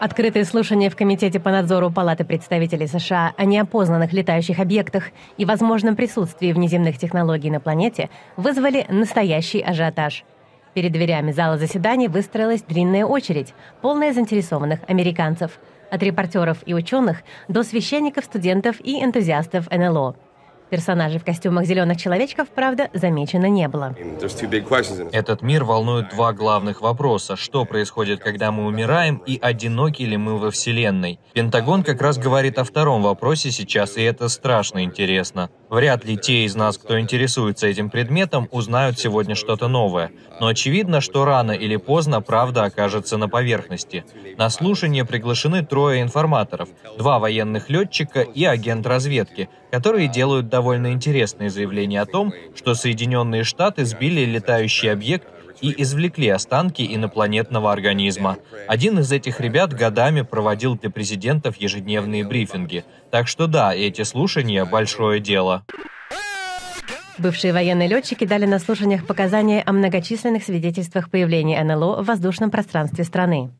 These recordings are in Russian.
Открытые слушания в Комитете по надзору Палаты представителей США о неопознанных летающих объектах и возможном присутствии внеземных технологий на планете вызвали настоящий ажиотаж. Перед дверями зала заседаний выстроилась длинная очередь, полная заинтересованных американцев, от репортеров и ученых до священников, студентов и энтузиастов НЛО – Персонажей в костюмах зеленых человечков, правда, замечено не было. Этот мир волнует два главных вопроса. Что происходит, когда мы умираем, и одиноки ли мы во Вселенной? Пентагон как раз говорит о втором вопросе сейчас, и это страшно интересно. Вряд ли те из нас, кто интересуется этим предметом, узнают сегодня что-то новое. Но очевидно, что рано или поздно правда окажется на поверхности. На слушание приглашены трое информаторов, два военных летчика и агент разведки, которые делают довольно интересные заявления о том, что Соединенные Штаты сбили летающий объект и извлекли останки инопланетного организма. Один из этих ребят годами проводил для президентов ежедневные брифинги. Так что да, эти слушания – большое дело. Бывшие военные летчики дали на слушаниях показания о многочисленных свидетельствах появления НЛО в воздушном пространстве страны.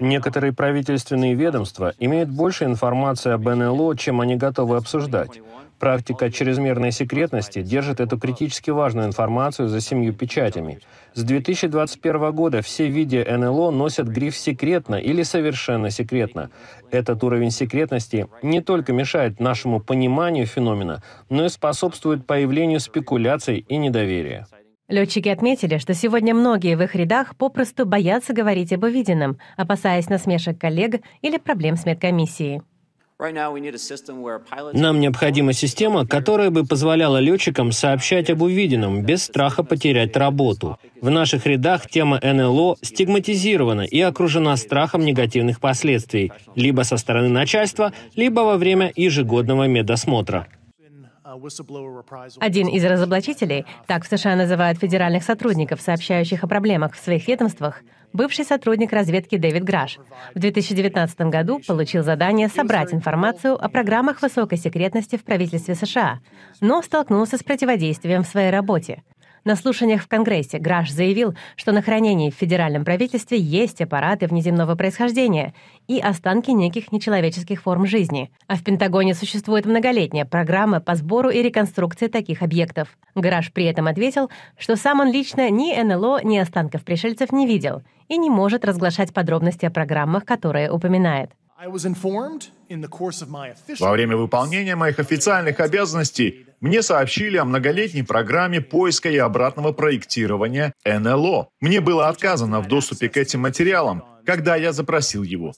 Некоторые правительственные ведомства имеют больше информации об НЛО, чем они готовы обсуждать. Практика чрезмерной секретности держит эту критически важную информацию за семью печатями. С 2021 года все видео НЛО носят гриф «секретно» или «совершенно секретно». Этот уровень секретности не только мешает нашему пониманию феномена, но и способствует появлению спекуляций и недоверия. Летчики отметили, что сегодня многие в их рядах попросту боятся говорить об увиденном, опасаясь насмешек коллег или проблем с медкомиссией. Нам необходима система, которая бы позволяла летчикам сообщать об увиденном без страха потерять работу. В наших рядах тема НЛО стигматизирована и окружена страхом негативных последствий, либо со стороны начальства, либо во время ежегодного медосмотра. А, Один из разоблачителей, так в США называют федеральных сотрудников, сообщающих о проблемах в своих ведомствах, бывший сотрудник разведки Дэвид Граш, в 2019 году получил задание собрать информацию о программах высокой секретности в правительстве США, но столкнулся с противодействием в своей работе. На слушаниях в Конгрессе Граш заявил, что на хранении в федеральном правительстве есть аппараты внеземного происхождения и останки неких нечеловеческих форм жизни, а в Пентагоне существует многолетняя программа по сбору и реконструкции таких объектов. Граш при этом ответил, что сам он лично ни НЛО, ни останков пришельцев не видел и не может разглашать подробности о программах, которые упоминает. Во время выполнения моих официальных обязанностей мне сообщили о многолетней программе поиска и обратного проектирования НЛО. Мне было отказано в доступе к этим материалам, когда я запросил его.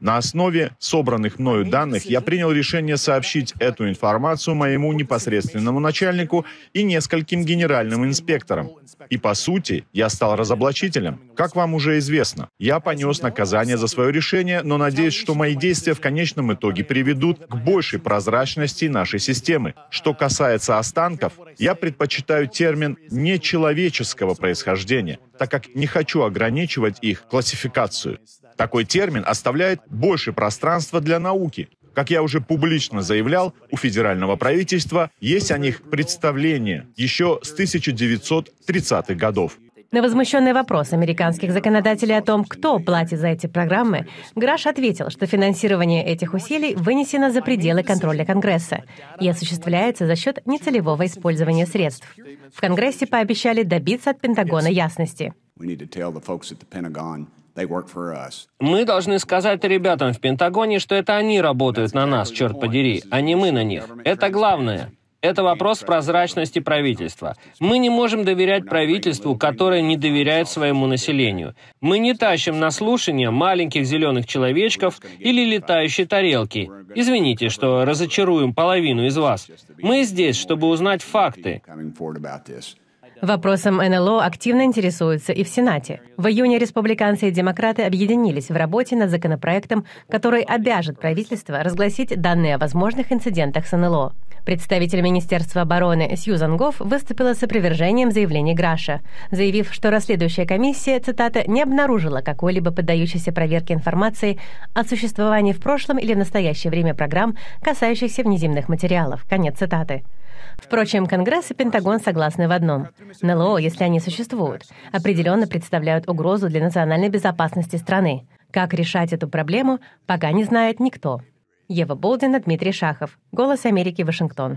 На основе собранных мною данных я принял решение сообщить эту информацию моему непосредственному начальнику и нескольким генеральным инспекторам. И по сути, я стал разоблачителем. Как вам уже известно, я понес наказание за свое решение, но надеюсь, что мои действия в конечном итоге приведут к большей прозрачности нашей системы. Что касается останков, я предпочитаю термин «нечеловеческого происхождения», так как не хочу ограничивать их классификацию. Такой термин оставляет больше пространства для науки. Как я уже публично заявлял, у федерального правительства есть о них представление еще с 1930-х годов. На возмущенный вопрос американских законодателей о том, кто платит за эти программы, Граш ответил, что финансирование этих усилий вынесено за пределы контроля Конгресса и осуществляется за счет нецелевого использования средств. В Конгрессе пообещали добиться от Пентагона ясности. Мы должны сказать ребятам в Пентагоне, что это они работают на нас, черт подери, а не мы на них. Это главное. Это вопрос прозрачности правительства. Мы не можем доверять правительству, которое не доверяет своему населению. Мы не тащим на слушание маленьких зеленых человечков или летающие тарелки. Извините, что разочаруем половину из вас. Мы здесь, чтобы узнать факты. Вопросом НЛО активно интересуются и в Сенате. В июне республиканцы и демократы объединились в работе над законопроектом, который обяжет правительство разгласить данные о возможных инцидентах с НЛО. Представитель Министерства обороны Сьюзан Гофф выступила с опровержением заявлений Граша, заявив, что расследующая комиссия, цитата, «не обнаружила какой-либо поддающейся проверке информации о существовании в прошлом или в настоящее время программ, касающихся внеземных материалов». Конец цитаты. Впрочем, Конгресс и Пентагон согласны в одном. НЛО, если они существуют, определенно представляют угрозу для национальной безопасности страны. Как решать эту проблему, пока не знает никто. Ева Болдина, Дмитрий Шахов. Голос Америки, Вашингтон.